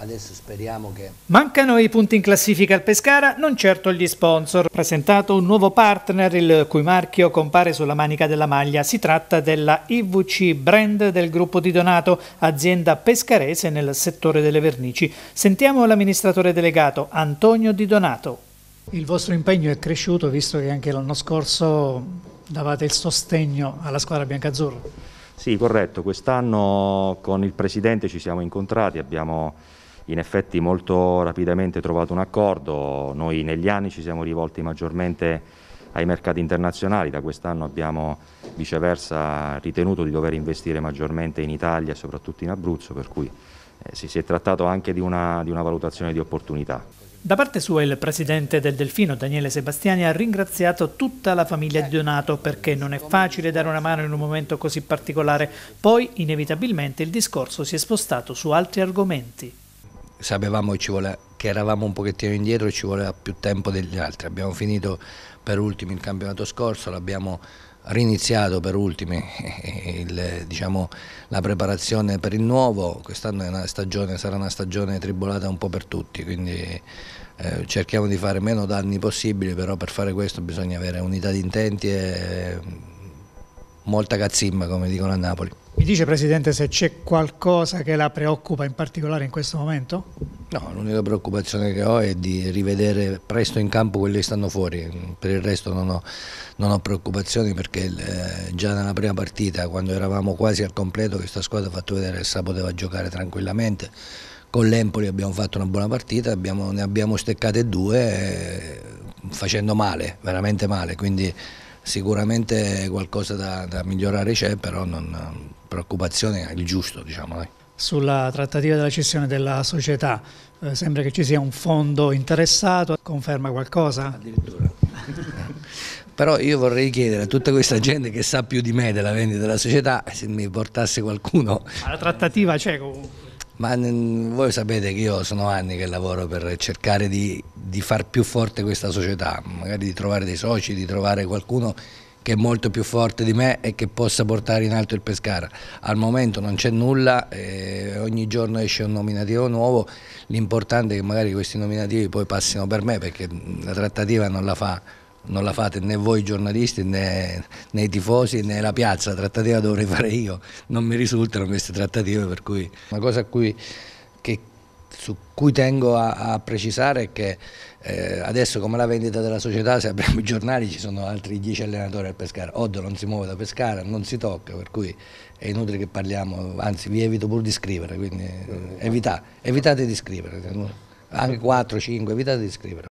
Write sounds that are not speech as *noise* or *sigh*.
Adesso speriamo che... Mancano i punti in classifica al Pescara, non certo gli sponsor. Presentato un nuovo partner, il cui marchio compare sulla manica della maglia. Si tratta della IVC Brand del gruppo di Donato, azienda pescarese nel settore delle vernici. Sentiamo l'amministratore delegato Antonio Di Donato. Il vostro impegno è cresciuto visto che anche l'anno scorso davate il sostegno alla squadra biancazzurra. Sì, corretto. Quest'anno con il Presidente ci siamo incontrati, abbiamo in effetti molto rapidamente trovato un accordo, noi negli anni ci siamo rivolti maggiormente ai mercati internazionali, da quest'anno abbiamo viceversa ritenuto di dover investire maggiormente in Italia e soprattutto in Abruzzo, per cui eh, si, si, è trattato anche di una, di una valutazione di opportunità. Da parte sua il presidente del Delfino, Daniele Sebastiani, ha ringraziato tutta la famiglia di Donato perché non è facile dare una mano in un momento così particolare. Poi, inevitabilmente, il discorso si è spostato su altri argomenti sapevamo che, voleva, che, eravamo un pochettino indietro e ci voleva più tempo degli altri. Abbiamo finito per ultimi il campionato scorso, l'abbiamo riniziato per ultimi eh, il, diciamo, la preparazione per il nuovo, quest'anno sarà una stagione tribolata un po' per tutti, quindi eh, cerchiamo di fare meno danni possibili, però per fare questo bisogna avere unità di intenti e molta cazzimma come dicono a Napoli. Mi dice Presidente se c'è qualcosa che la preoccupa in particolare in questo momento? No, l'unica preoccupazione che ho è di rivedere presto in campo quelli che stanno fuori, per il resto non ho, non ho preoccupazioni perché eh, già nella prima partita quando eravamo quasi al completo questa squadra ha fatto vedere che sa poteva giocare tranquillamente, con l'Empoli abbiamo fatto una buona partita, abbiamo, ne abbiamo steccate due eh, facendo male, veramente male, quindi sicuramente qualcosa da, da migliorare c'è, però non, preoccupazione è il giusto. Diciamo, Sulla trattativa della cessione della società, eh, sembra che ci sia un fondo interessato, conferma qualcosa? Addirittura. *laughs* però io vorrei chiedere a tutta questa gente che sa più di me della vendita della società se mi portasse qualcuno. Ma la trattativa c'è comunque. Ma voi sapete che io sono anni che lavoro per cercare di, di, far più forte questa società, magari di trovare dei soci, di trovare qualcuno che è molto più forte di me e che possa portare in alto il Pescara. Al momento non c'è nulla, eh, ogni giorno esce un nominativo nuovo, l'importante è che magari questi nominativi poi passino per me perché mm, la trattativa non la fa non la fate né voi giornalisti né, né i tifosi né la piazza, la trattativa dovrei fare io, non mi risultano queste trattative per cui una cosa cui, che, su cui tengo a, a precisare è che eh, adesso come la vendita della società se abbiamo i giornali ci sono altri 10 allenatori a Pescara, Oddo non si muove da Pescara, non si tocca per cui è inutile che parliamo, anzi vi evito pure di scrivere, quindi eh, evita, evitate di scrivere, anche 4-5 evitate di scrivere.